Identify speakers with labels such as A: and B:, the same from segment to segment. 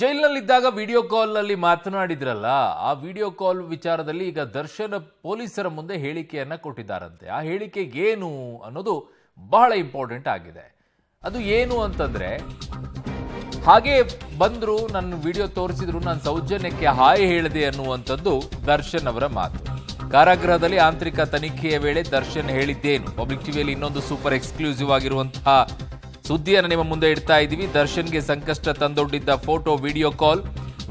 A: ಜೈಲಿನಲ್ಲಿದ್ದಾಗ video ಕಾಲ್ನಲ್ಲಿ ಮಾತನಾಡಿದ್ರಲ್ಲ ಆ video call ವಿಚಾರದಲ್ಲಿ ಈಗ ದರ್ಶನ್ ಪೊಲೀಸರ ಮುಂದೆ ಹೇಳಿಕೆಯನ್ನ ಕೊಟ್ಟಿದ್ದಾರಂತೆ ಆ ಹೇಳಿಕೆ ಏನು ಅನ್ನೋದು ಬಹಳ ಇಂಪಾರ್ಟೆಂಟ್ ಆಗಿದೆ ಅದು ಏನು ಅಂತಂದ್ರೆ ಹಾಗೆ ಬಂದ್ರು ನನ್ನ ವಿಡಿಯೋ ತೋರಿಸಿದ್ರು ನಾನು ಸೌಜನ್ಯಕ್ಕೆ ಹಾಯ್ ಹೇಳಿದೆ ಅನ್ನುವಂಥದ್ದು ದರ್ಶನ್ ಅವರ ಮಾತು ಕಾರಾಗೃಹದಲ್ಲಿ ಆಂತರಿಕ ತನಿಖೆಯ ವೇಳೆ ದರ್ಶನ್ ಹೇಳಿದ್ದೇನು ಪಬ್ಲಿಕ್ ಟಿವಿಯಲ್ಲಿ ಇನ್ನೊಂದು ಸೂಪರ್ ಎಕ್ಸ್ಕ್ಲೂಸಿವ್ ಆಗಿರುವಂತಹ ಸುದ್ದಿಯನ್ನು ನಿಮ್ಮ ಮುಂದೆ ಇಡ್ತಾ ಇದ್ದೀವಿ ದರ್ಶನ್ಗೆ ಸಂಕಷ್ಟ ತಂದೊಡ್ಡಿದ್ದ ಫೋಟೋ ವಿಡಿಯೋ ಕಾಲ್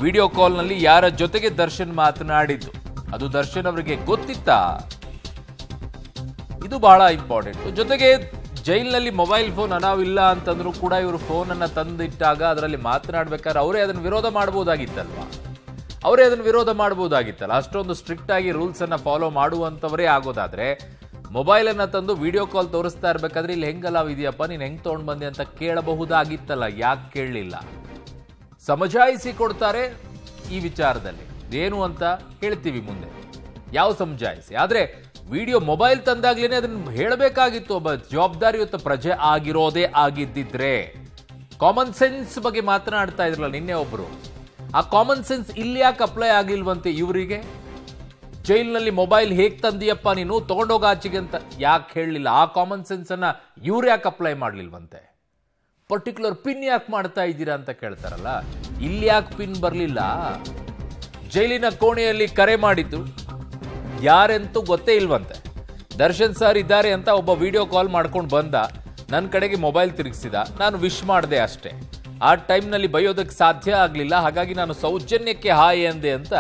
A: ವಿಡಿಯೋ ಕಾಲ್ನಲ್ಲಿ ಯಾರ ಜೊತೆಗೆ ದರ್ಶನ್ ಮಾತನಾಡಿದ್ದು ಅದು ದರ್ಶನ್ ಅವರಿಗೆ ಗೊತ್ತಿತ್ತಾ ಇದು ಬಹಳ ಇಂಪಾರ್ಟೆಂಟ್ ಜೊತೆಗೆ ಜೈಲಿನಲ್ಲಿ ಮೊಬೈಲ್ ಫೋನ್ ಅನಾವಿಲ್ಲ ಅಂತಂದ್ರೂ ಕೂಡ ಇವರು ಫೋನನ್ನು ತಂದಿಟ್ಟಾಗ ಅದರಲ್ಲಿ ಮಾತನಾಡ್ಬೇಕಾದ್ರೆ ಅವರೇ ಅದನ್ನು ವಿರೋಧ ಮಾಡಬಹುದಾಗಿತ್ತಲ್ವ ಅವರೇ ಅದನ್ನು ವಿರೋಧ ಮಾಡಬಹುದಾಗಿತ್ತಲ್ಲ ಅಷ್ಟೊಂದು ಸ್ಟ್ರಿಕ್ಟ್ ಆಗಿ ರೂಲ್ಸ್ ರೂಲ್ಸನ್ನು ಫಾಲೋ ಮಾಡುವಂಥವರೇ ಆಗೋದಾದ್ರೆ ಮೊಬೈಲ್ ಅನ್ನ ತಂದು ವಿಡಿಯೋ ಕಾಲ್ ತೋರಿಸ್ತಾ ಇರ್ಬೇಕಾದ್ರೆ ಇಲ್ಲಿ ಹೆಂಗಲ್ಲ ಇದೆಯಪ್ಪ ನೀನ್ ಹೆಂಗ್ ತಗೊಂಡ್ ಬಂದೆ ಅಂತ ಕೇಳಬಹುದಾಗಿತ್ತಲ್ಲ ಯಾಕೆ ಕೇಳಲಿಲ್ಲ ಸಮಜಾಯಿಸಿ ಕೊಡ್ತಾರೆ ಈ ವಿಚಾರದಲ್ಲಿ ಏನು ಅಂತ ಹೇಳ್ತೀವಿ ಮುಂದೆ ಯಾವ ಸಮಜಾಯಿಸಿ ಆದ್ರೆ ವಿಡಿಯೋ ಮೊಬೈಲ್ ತಂದಾಗ್ಲೇನೆ ಅದನ್ನ ಹೇಳಬೇಕಾಗಿತ್ತು ಒಬ್ಬ ಜವಾಬ್ದಾರಿಯುತ ಪ್ರಜೆ ಆಗಿರೋದೇ ಆಗಿದ್ದಿದ್ರೆ ಕಾಮನ್ ಸೆನ್ಸ್ ಬಗ್ಗೆ ಮಾತನಾಡ್ತಾ ಇದ್ರಲ್ಲ ನಿನ್ನೆ ಒಬ್ರು ಆ ಕಾಮನ್ ಸೆನ್ಸ್ ಇಲ್ಲಿ ಯಾಕೆ ಅಪ್ಲೈ ಆಗಿಲ್ವಂತೆ ಇವರಿಗೆ ಜೈಲಿನಲ್ಲಿ ಮೊಬೈಲ್ ಹೇಗೆ ತಂದಿಯಪ್ಪ ನೀನು ತೊಗೊಂಡೋಗ ಆಚೆಗೆ ಅಂತ ಯಾಕೆ ಹೇಳಲಿಲ್ಲ ಆ ಕಾಮನ್ ಸೆನ್ಸನ್ನು ಇವ್ರು ಯಾಕೆ ಅಪ್ಲೈ ಮಾಡಲಿಲ್ವಂತೆ ಪರ್ಟಿಕ್ಯುಲರ್ ಪಿನ್ ಯಾಕೆ ಮಾಡ್ತಾ ಇದ್ದೀರಾ ಅಂತ ಕೇಳ್ತಾರಲ್ಲ ಇಲ್ಲಿ ಯಾಕೆ ಪಿನ್ ಬರಲಿಲ್ಲ ಜೈಲಿನ ಕೋಣೆಯಲ್ಲಿ ಕರೆ ಮಾಡಿದ್ದು ಯಾರೆಂತೂ ಗೊತ್ತೇ ಇಲ್ವಂತೆ ದರ್ಶನ್ ಸರ್ ಇದ್ದಾರೆ ಅಂತ ಒಬ್ಬ ವಿಡಿಯೋ ಕಾಲ್ ಮಾಡ್ಕೊಂಡು ಬಂದ ನನ್ನ ಕಡೆಗೆ ಮೊಬೈಲ್ ತಿರುಗಿಸಿದ ನಾನು ವಿಶ್ ಮಾಡಿದೆ ಅಷ್ಟೇ ಆ ಟೈಮ್ನಲ್ಲಿ ಬೈಯೋದಕ್ಕೆ ಸಾಧ್ಯ ಆಗಲಿಲ್ಲ ಹಾಗಾಗಿ ನಾನು ಸೌಜನ್ಯಕ್ಕೆ ಹಾಯ್ ಎಂದೆ ಅಂತ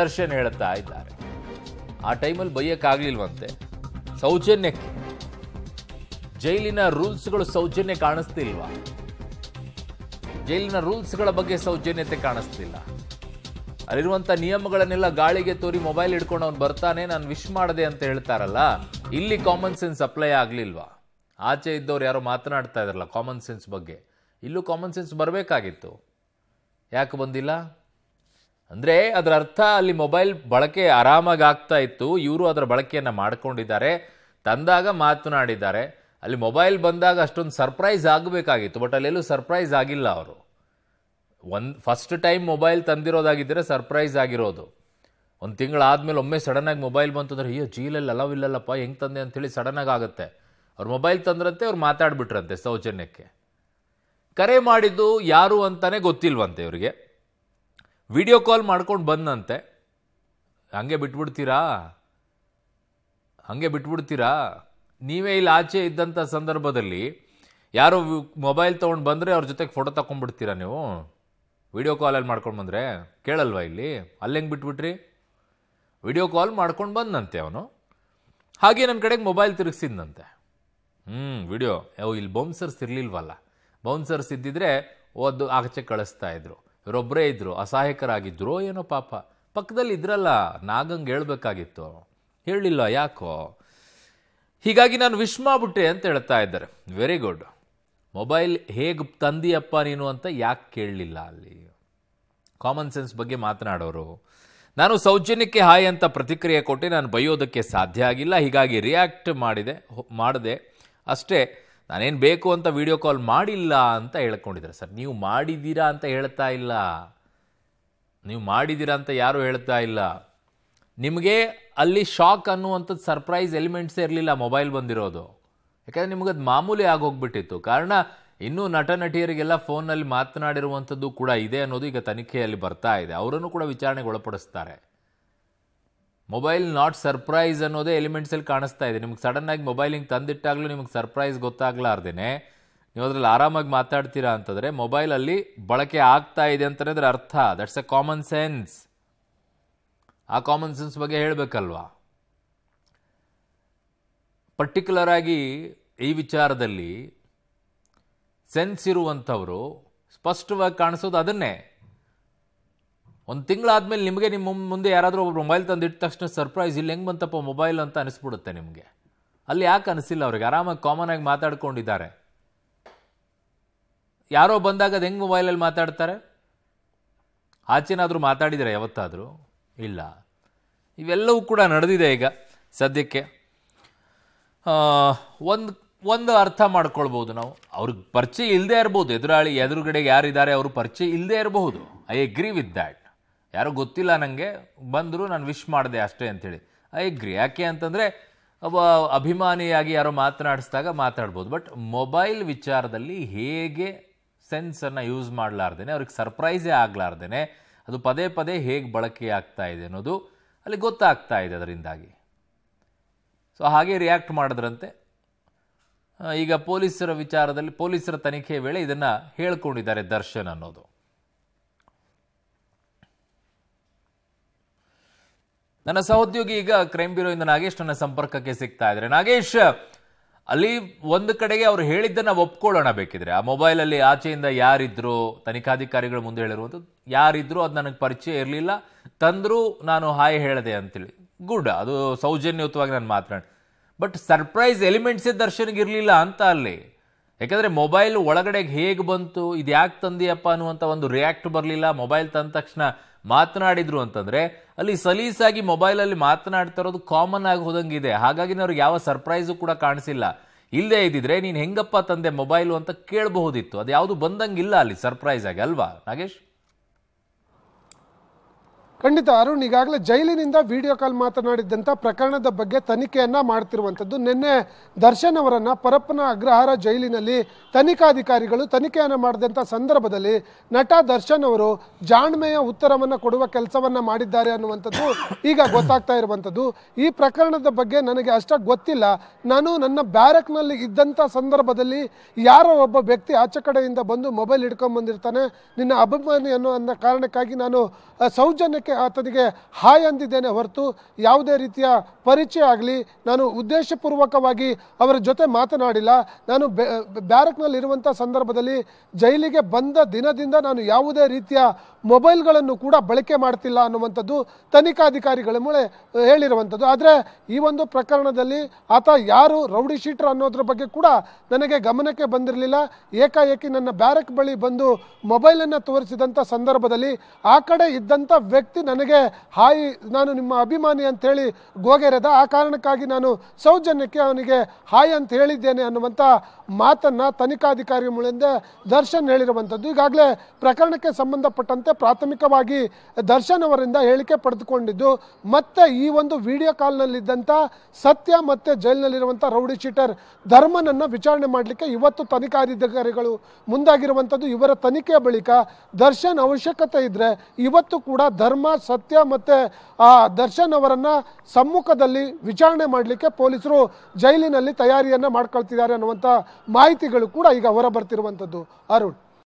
A: ದರ್ಶನ್ ಹೇಳ್ತಾ ಇದ್ದಾರೆ ಆ ಟೈಮಲ್ಲಿ ಬೈಯಕ್ಕಾಗಲಿಲ್ವಂತೆ ಸೌಜನ್ಯಕ್ಕೆ ಜೈಲಿನ ರೂಲ್ಸ್ಗಳು ಸೌಜನ್ಯ ಕಾಣಿಸ್ತಿಲ್ವಾ ಜೈಲಿನ ರೂಲ್ಸ್ಗಳ ಬಗ್ಗೆ ಸೌಜನ್ಯತೆ ಕಾಣಿಸ್ತಿಲ್ಲ ಅಲ್ಲಿರುವಂಥ ನಿಯಮಗಳನ್ನೆಲ್ಲ ಗಾಳಿಗೆ ತೋರಿ ಮೊಬೈಲ್ ಹಿಡ್ಕೊಂಡು ಅವ್ನು ಬರ್ತಾನೆ ನಾನು ವಿಶ್ ಮಾಡಿದೆ ಅಂತ ಹೇಳ್ತಾರಲ್ಲ ಇಲ್ಲಿ ಕಾಮನ್ ಸೆನ್ಸ್ ಅಪ್ಲೈ ಆಗಲಿಲ್ವಾ ಆಚೆ ಇದ್ದವ್ರು ಯಾರೋ ಮಾತನಾಡ್ತಾ ಇದ್ರಲ್ಲ ಕಾಮನ್ ಸೆನ್ಸ್ ಬಗ್ಗೆ ಇಲ್ಲೂ ಕಾಮನ್ ಸೆನ್ಸ್ ಬರಬೇಕಾಗಿತ್ತು ಯಾಕೆ ಬಂದಿಲ್ಲ ಅಂದರೆ ಅದರ ಅರ್ಥ ಅಲ್ಲಿ ಮೊಬೈಲ್ ಬಳಕೆ ಆರಾಮಾಗಿ ಆಗ್ತಾ ಇತ್ತು ಇವರು ಅದರ ಬಳಕೆಯನ್ನು ಮಾಡ್ಕೊಂಡಿದ್ದಾರೆ ತಂದಾಗ ಮಾತನಾಡಿದ್ದಾರೆ ಅಲ್ಲಿ ಮೊಬೈಲ್ ಬಂದಾಗ ಅಷ್ಟೊಂದು ಸರ್ಪ್ರೈಸ್ ಆಗಬೇಕಾಗಿತ್ತು ಬಟ್ ಅಲ್ಲೆಲ್ಲೂ ಸರ್ಪ್ರೈಸ್ ಆಗಿಲ್ಲ ಅವರು ಒಂದು ಫಸ್ಟ್ ಟೈಮ್ ಮೊಬೈಲ್ ತಂದಿರೋದಾಗಿದ್ದರೆ ಸರ್ಪ್ರೈಸ್ ಆಗಿರೋದು ಒಂದು ತಿಂಗಳಾದಮೇಲೆ ಒಮ್ಮೆ ಸಡನ್ನಾಗಿ ಮೊಬೈಲ್ ಬಂತು ಅಂದರೆ ಅಯ್ಯೋ ಜೀಲಲ್ಲಿ ಅಲವ್ ಇಲ್ಲಲ್ಲಪ್ಪ ಹೆಂಗೆ ತಂದೆ ಅಂಥೇಳಿ ಸಡನ್ನಾಗಿ ಆಗುತ್ತೆ ಅವ್ರು ಮೊಬೈಲ್ ತಂದ್ರಂತೆ ಅವ್ರು ಮಾತಾಡ್ಬಿಟ್ರಂತೆ ಸೌಜನ್ಯಕ್ಕೆ ಕರೆ ಮಾಡಿದ್ದು ಯಾರು ಅಂತಲೇ ಗೊತ್ತಿಲ್ವಂತೆ ಇವರಿಗೆ ವಿಡಿಯೋ ಕಾಲ್ ಮಾಡ್ಕೊಂಡು ಬಂದಂತೆ ಹಂಗೆ ಬಿಟ್ಬಿಡ್ತೀರಾ ಹಾಗೆ ಬಿಟ್ಬಿಡ್ತೀರಾ ನೀವೇ ಇಲ್ಲಿ ಆಚೆ ಇದ್ದಂಥ ಸಂದರ್ಭದಲ್ಲಿ ಯಾರೋ ಮೊಬೈಲ್ ತೊಗೊಂಡು ಬಂದರೆ ಅವ್ರ ಜೊತೆಗೆ ಫೋಟೋ ತಗೊಂಡ್ಬಿಡ್ತೀರಾ ನೀವು ವಿಡಿಯೋ ಕಾಲಲ್ಲಿ ಮಾಡ್ಕೊಂಡು ಬಂದರೆ ಕೇಳಲ್ವಾ ಇಲ್ಲಿ ಅಲ್ಲಿ ಹೆಂಗೆ ಬಿಟ್ಬಿಟ್ರಿ ವಿಡಿಯೋ ಕಾಲ್ ಮಾಡ್ಕೊಂಡು ಬಂದಂತೆ ಅವನು ಹಾಗೆ ನನ್ನ ಕಡೆಗೆ ಮೊಬೈಲ್ ತಿರುಗಿಸಿದ್ನಂತೆ ಹ್ಞೂ ವಿಡಿಯೋ ಇಲ್ಲಿ ಬೌನ್ಸರ್ಸ್ ಇರಲಿಲ್ವಲ್ಲ ಬೌನ್ಸರ್ಸ್ ಇದ್ದಿದ್ರೆ ಓದ್ದು ಆಚೆ ಕಳಿಸ್ತಾ ಇದ್ರು ಇವರೊಬ್ಬರೇ ಇದ್ದರು ಅಸಹಾಯಕರಾಗಿದ್ದರು ಏನೋ ಪಾಪ ಪಕ್ಕದಲ್ಲಿ ಇದ್ರಲ್ಲ ನಾಗಂಗೆ ಹೇಳಬೇಕಾಗಿತ್ತು ಹೇಳಿಲ್ಲ ಯಾಕೋ ಹೀಗಾಗಿ ನಾನು ವಿಶ್ ಮಾಡ್ಬಿಟ್ಟೆ ಅಂತ ಹೇಳ್ತಾ ಇದ್ದಾರೆ ವೆರಿ ಗುಡ್ ಮೊಬೈಲ್ ಹೇಗೆ ತಂದಿಯಪ್ಪ ನೀನು ಅಂತ ಯಾಕೆ ಕೇಳಲಿಲ್ಲ ಅಲ್ಲಿ ಕಾಮನ್ ಸೆನ್ಸ್ ಬಗ್ಗೆ ಮಾತನಾಡೋರು ನಾನು ಸೌಜನ್ಯಕ್ಕೆ ಹಾಯ್ ಅಂತ ಪ್ರತಿಕ್ರಿಯೆ ಕೊಟ್ಟು ನಾನು ಬೈಯೋದಕ್ಕೆ ಸಾಧ್ಯ ಆಗಿಲ್ಲ ಹೀಗಾಗಿ ರಿಯಾಕ್ಟ್ ಮಾಡಿದೆ ಮಾಡಿದೆ ಅಷ್ಟೇ ನಾನೇನು ಬೇಕು ಅಂತ ವಿಡಿಯೋ ಕಾಲ್ ಮಾಡಿಲ್ಲ ಅಂತ ಹೇಳ್ಕೊಂಡಿದ್ದಾರೆ ಸರ್ ನೀವು ಮಾಡಿದ್ದೀರಾ ಅಂತ ಹೇಳ್ತಾ ಇಲ್ಲ ನೀವು ಮಾಡಿದ್ದೀರಾ ಅಂತ ಯಾರೂ ಹೇಳ್ತಾ ಇಲ್ಲ ನಿಮಗೆ ಅಲ್ಲಿ ಶಾಕ್ ಅನ್ನುವಂಥದ್ದು ಸರ್ಪ್ರೈಸ್ ಎಲಿಮೆಂಟ್ಸೇ ಇರಲಿಲ್ಲ ಮೊಬೈಲ್ ಬಂದಿರೋದು ಯಾಕಂದರೆ ಅದು ಮಾಮೂಲಿ ಆಗೋಗ್ಬಿಟ್ಟಿತ್ತು ಕಾರಣ ಇನ್ನೂ ನಟ ನಟಿಯರಿಗೆಲ್ಲ ಫೋನಲ್ಲಿ ಮಾತನಾಡಿರುವಂಥದ್ದು ಕೂಡ ಇದೆ ಅನ್ನೋದು ಈಗ ತನಿಖೆಯಲ್ಲಿ ಬರ್ತಾ ಇದೆ ಅವರನ್ನು ಕೂಡ ವಿಚಾರಣೆಗೆ ಒಳಪಡಿಸ್ತಾರೆ ಮೊಬೈಲ್ ನಾಟ್ ಸರ್ಪ್ರೈಸ್ ಅನ್ನೋದೇ ಎಲಿಮೆಂಟ್ಸಲ್ಲಿ ಕಾಣಿಸ್ತಾ ಇದೆ ನಿಮ್ಗೆ ಸಡನ್ನಾಗಿ ಮೊಬೈಲ್ ಹಿಂಗೆ ತಂದಿಟ್ಟಾಗಲೂ ನಿಮ್ಗೆ ಸರ್ಪ್ರೈಸ್ ಗೊತ್ತಾಗ್ಲಾರ್ದೇನೆ ನೀವು ಅದ್ರಲ್ಲಿ ಆರಾಮಾಗಿ ಮಾತಾಡ್ತೀರಾ ಅಂತಂದರೆ ಮೊಬೈಲಲ್ಲಿ ಬಳಕೆ ಆಗ್ತಾ ಇದೆ ಅಂತಂದ್ರೆ ಅರ್ಥ ದಟ್ಸ್ ಎ ಕಾಮನ್ ಸೆನ್ಸ್ ಆ ಕಾಮನ್ ಸೆನ್ಸ್ ಬಗ್ಗೆ ಹೇಳಬೇಕಲ್ವಾ ಪರ್ಟಿಕ್ಯುಲರ್ ಆಗಿ ಈ ವಿಚಾರದಲ್ಲಿ ಸೆನ್ಸ್ ಇರುವಂಥವರು ಸ್ಪಷ್ಟವಾಗಿ ಕಾಣಿಸೋದು ಅದನ್ನೇ ಒಂದು ತಿಂಗಳಾದ್ಮೇಲೆ ನಿಮಗೆ ನಿಮ್ಮ ಮುಂದೆ ಯಾರಾದರೂ ಒಬ್ಬರು ಮೊಬೈಲ್ ತಂದಿಟ್ಟ ತಕ್ಷಣ ಸರ್ಪ್ರೈಸ್ ಇಲ್ಲಿ ಹೆಂಗೆ ಬಂತಪ್ಪ ಮೊಬೈಲ್ ಅಂತ ಅನಿಸ್ಬಿಡುತ್ತೆ ನಿಮಗೆ ಅಲ್ಲಿ ಯಾಕೆ ಅನಿಸಿಲ್ಲ ಅವ್ರಿಗೆ ಆರಾಮಾಗಿ ಕಾಮನ್ ಆಗಿ ಮಾತಾಡ್ಕೊಂಡಿದ್ದಾರೆ ಯಾರೋ ಬಂದಾಗ ಅದು ಹೆಂಗೆ ಮೊಬೈಲಲ್ಲಿ ಮಾತಾಡ್ತಾರೆ ಆಚೆನಾದರೂ ಮಾತಾಡಿದರೆ ಯಾವತ್ತಾದರೂ ಇಲ್ಲ ಇವೆಲ್ಲವೂ ಕೂಡ ನಡೆದಿದೆ ಈಗ ಸದ್ಯಕ್ಕೆ ಒಂದು ಒಂದು ಅರ್ಥ ಮಾಡ್ಕೊಳ್ಬೋದು ನಾವು ಅವ್ರಿಗೆ ಪರಿಚಯ ಇಲ್ಲದೆ ಇರ್ಬೋದು ಎದುರಾಳಿ ಎದುರುಗಡೆಗೆ ಯಾರಿದ್ದಾರೆ ಅವರು ಪರಿಚಯ ಇಲ್ಲದೇ ಇರಬಹುದು ಐ ಅಗ್ರಿ ವಿತ್ ದ್ಯಾಟ್ ಯಾರೋ ಗೊತ್ತಿಲ್ಲ ನನಗೆ ಬಂದರೂ ನಾನು ವಿಶ್ ಮಾಡಿದೆ ಅಷ್ಟೇ ಅಂಥೇಳಿ ಗ್ರಿ ಯಾಕೆ ಅಂತಂದರೆ ಒಬ್ಬ ಅಭಿಮಾನಿಯಾಗಿ ಯಾರೋ ಮಾತನಾಡಿಸಿದಾಗ ಮಾತಾಡ್ಬೋದು ಬಟ್ ಮೊಬೈಲ್ ವಿಚಾರದಲ್ಲಿ ಹೇಗೆ ಸೆನ್ಸನ್ನು ಯೂಸ್ ಮಾಡಲಾರ್ದೇನೆ ಅವ್ರಿಗೆ ಸರ್ಪ್ರೈಸೇ ಆಗಲಾರ್ದೇನೆ ಅದು ಪದೇ ಪದೇ ಹೇಗೆ ಬಳಕೆ ಆಗ್ತಾ ಇದೆ ಅನ್ನೋದು ಅಲ್ಲಿ ಗೊತ್ತಾಗ್ತಾ ಇದೆ ಅದರಿಂದಾಗಿ ಸೊ ಹಾಗೆ ರಿಯಾಕ್ಟ್ ಮಾಡಿದ್ರಂತೆ ಈಗ ಪೊಲೀಸರ ವಿಚಾರದಲ್ಲಿ ಪೊಲೀಸರ ತನಿಖೆ ವೇಳೆ ಇದನ್ನು ಹೇಳ್ಕೊಂಡಿದ್ದಾರೆ ದರ್ಶನ್ ಅನ್ನೋದು ನನ್ನ ಸಹೋದ್ಯೋಗಿ ಈಗ ಕ್ರೈಮ್ ಬ್ಯೂರೋ ಇಂದ ನಾಗೇಶ್ ನನ್ನ ಸಂಪರ್ಕಕ್ಕೆ ಸಿಗ್ತಾ ಇದ್ರೆ ನಾಗೇಶ್ ಅಲ್ಲಿ ಒಂದು ಕಡೆಗೆ ಅವ್ರು ಹೇಳಿದ್ದನ್ನ ಒಪ್ಕೊಳ್ಳೋಣ ಬೇಕಿದ್ರೆ ಆ ಮೊಬೈಲ್ ಅಲ್ಲಿ ಆಚೆಯಿಂದ ಯಾರಿದ್ರು ತನಿಖಾಧಿಕಾರಿಗಳು ಮುಂದೆ ಹೇಳಿರುವಂಥದ್ದು ಯಾರಿದ್ರು ಅದು ನನಗೆ ಪರಿಚಯ ಇರಲಿಲ್ಲ ತಂದ್ರು ನಾನು ಹಾಯ್ ಹೇಳಿದೆ ಅಂತೇಳಿ ಗುಡ್ ಅದು ಸೌಜನ್ಯಯುತವಾಗಿ ನಾನು ಮಾತಾಡ ಬಟ್ ಸರ್ಪ್ರೈಸ್ ಎಲಿಮೆಂಟ್ಸೇ ದರ್ಶನ್ಗೆ ಇರಲಿಲ್ಲ ಅಂತ ಅಲ್ಲಿ ಯಾಕಂದರೆ ಮೊಬೈಲ್ ಒಳಗಡೆ ಹೇಗೆ ಬಂತು ಇದು ಯಾಕೆ ತಂದಿಯಪ್ಪ ಅನ್ನುವಂಥ ಒಂದು ರಿಯಾಕ್ಟ್ ಬರಲಿಲ್ಲ ಮೊಬೈಲ್ ತಂದ ತಕ್ಷಣ ಮಾತನಾಡಿದ್ರು ಅಂತಂದ್ರೆ ಅಲ್ಲಿ ಸಲೀಸಾಗಿ ಮೊಬೈಲಲ್ಲಿ ಮಾತನಾಡ್ತಾ ಇರೋದು ಕಾಮನ್ ಆಗಿ ಹೋದಂಗಿದೆ ಹಾಗಾಗಿ ಅವ್ರಿಗೆ ಯಾವ ಸರ್ಪ್ರೈಸು ಕೂಡ ಕಾಣಿಸಿಲ್ಲ ಇಲ್ಲದೆ ಇದ್ದಿದ್ರೆ ನೀನು ಹೆಂಗಪ್ಪ ತಂದೆ ಮೊಬೈಲು ಅಂತ ಕೇಳಬಹುದಿತ್ತು ಅದು ಯಾವುದು ಬಂದಂಗಿಲ್ಲ ಅಲ್ಲಿ ಸರ್ಪ್ರೈಸ್ ಆಗಿ ಅಲ್ವಾ ನಾಗೇಶ್
B: ಖಂಡಿತ ಅರುಣ್ ಈಗಾಗಲೇ ಜೈಲಿನಿಂದ ವಿಡಿಯೋ ಕಾಲ್ ಮಾತನಾಡಿದ್ದಂಥ ಪ್ರಕರಣದ ಬಗ್ಗೆ ತನಿಖೆಯನ್ನ ಮಾಡ್ತಿರುವಂಥದ್ದು ನಿನ್ನೆ ದರ್ಶನ್ ಅವರನ್ನ ಪರಪ್ಪನ ಅಗ್ರಹಾರ ಜೈಲಿನಲ್ಲಿ ತನಿಖಾಧಿಕಾರಿಗಳು ತನಿಖೆಯನ್ನು ಮಾಡಿದಂಥ ಸಂದರ್ಭದಲ್ಲಿ ನಟ ದರ್ಶನ್ ಅವರು ಜಾಣ್ಮೆಯ ಉತ್ತರವನ್ನು ಕೊಡುವ ಕೆಲಸವನ್ನ ಮಾಡಿದ್ದಾರೆ ಅನ್ನುವಂಥದ್ದು ಈಗ ಗೊತ್ತಾಗ್ತಾ ಇರುವಂಥದ್ದು ಈ ಪ್ರಕರಣದ ಬಗ್ಗೆ ನನಗೆ ಅಷ್ಟಾಗಿ ಗೊತ್ತಿಲ್ಲ ನಾನು ನನ್ನ ಬ್ಯಾರಕ್ನಲ್ಲಿ ಇದ್ದಂಥ ಸಂದರ್ಭದಲ್ಲಿ ಯಾರೋ ಒಬ್ಬ ವ್ಯಕ್ತಿ ಆಚೆ ಕಡೆಯಿಂದ ಬಂದು ಮೊಬೈಲ್ ಹಿಡ್ಕೊಂಡು ಬಂದಿರ್ತಾನೆ ನಿನ್ನ ಅಭಿಮಾನಿ ಅನ್ನೋ ಅನ್ನೋ ಕಾರಣಕ್ಕಾಗಿ ನಾನು ಸೌಜನ್ಯಕ್ಕೆ ಆತನಿಗೆ ಹಾಯ್ ಅಂದಿದ್ದೇನೆ ಹೊರತು ಯಾವುದೇ ರೀತಿಯ ಪರಿಚಯ ಆಗಲಿ ನಾನು ಉದ್ದೇಶಪೂರ್ವಕವಾಗಿ ಅವರ ಜೊತೆ ಮಾತನಾಡಿಲ್ಲ ನಾನು ಬ್ಯಾರಕ್ನಲ್ಲಿರುವಂಥ ಸಂದರ್ಭದಲ್ಲಿ ಜೈಲಿಗೆ ಬಂದ ದಿನದಿಂದ ನಾನು ಯಾವುದೇ ರೀತಿಯ ಮೊಬೈಲ್ಗಳನ್ನು ಕೂಡ ಬಳಕೆ ಮಾಡ್ತಿಲ್ಲ ಅನ್ನುವಂಥದ್ದು ತನಿಖಾಧಿಕಾರಿಗಳ ಮೂಳೆ ಹೇಳಿರುವಂಥದ್ದು ಆದರೆ ಈ ಒಂದು ಪ್ರಕರಣದಲ್ಲಿ ಆತ ಯಾರು ರೌಡಿ ಶೀಟರ್ ಅನ್ನೋದ್ರ ಬಗ್ಗೆ ಕೂಡ ನನಗೆ ಗಮನಕ್ಕೆ ಬಂದಿರಲಿಲ್ಲ ಏಕಾಏಕಿ ನನ್ನ ಬ್ಯಾರಕ್ ಬಳಿ ಬಂದು ಮೊಬೈಲನ್ನು ತೋರಿಸಿದಂಥ ಸಂದರ್ಭದಲ್ಲಿ ಆ ಕಡೆ ಇದ್ದಂಥ ವ್ಯಕ್ತಿ ನನಗೆ ಹಾಯಿ ನಾನು ನಿಮ್ಮ ಅಭಿಮಾನಿ ಅಂತೇಳಿ ಗೋಗೆರೆದ ಆ ಕಾರಣಕ್ಕಾಗಿ ನಾನು ಸೌಜನ್ಯಕ್ಕೆ ಅವನಿಗೆ ಹಾಯ್ ಅಂತ ಹೇಳಿದ್ದೇನೆ ಅನ್ನುವಂಥ ಮಾತನ್ನು ತನಿಖಾಧಿಕಾರಿ ಮುಂದೆ ದರ್ಶನ್ ಹೇಳಿರುವಂಥದ್ದು ಈಗಾಗಲೇ ಪ್ರಕರಣಕ್ಕೆ ಸಂಬಂಧಪಟ್ಟಂತೆ ಪ್ರಾಥಮಿಕವಾಗಿ ದರ್ಶನ್ ಅವರಿಂದ ಹೇಳಿಕೆ ಪಡೆದುಕೊಂಡಿದ್ದು ಮತ್ತೆ ಈ ಒಂದು ವಿಡಿಯೋ ಕಾಲ್ನಲ್ಲಿದ್ದಂಥ ಸತ್ಯ ಮತ್ತೆ ಜೈಲಿನಲ್ಲಿರುವಂಥ ರೌಡಿ ಶೀಟರ್ ಧರ್ಮನನ್ನು ವಿಚಾರಣೆ ಮಾಡಲಿಕ್ಕೆ ಇವತ್ತು ತನಿಖಾಧಿಕಾರಿಗಳು ಮುಂದಾಗಿರುವಂಥದ್ದು ಇವರ ತನಿಖೆಯ ಬಳಿಕ ದರ್ಶನ್ ಅವಶ್ಯಕತೆ ಇದ್ದರೆ ಇವತ್ತು ಕೂಡ ಧರ್ಮ ಸತ್ಯ ಮತ್ತೆ ಆ ದರ್ಶನ್ ಅವರನ್ನು ಸಮ್ಮುಖದಲ್ಲಿ ವಿಚಾರಣೆ ಮಾಡಲಿಕ್ಕೆ ಪೊಲೀಸರು ಜೈಲಿನಲ್ಲಿ ತಯಾರಿಯನ್ನ ಮಾಡ್ಕೊಳ್ತಿದ್ದಾರೆ ಅನ್ನುವಂತ ಮಾಹಿತಿಗಳು ಕೂಡ ಈಗ ಹೊರ ಬರ್ತಿರುವಂಥದ್ದು ಅರುಣ್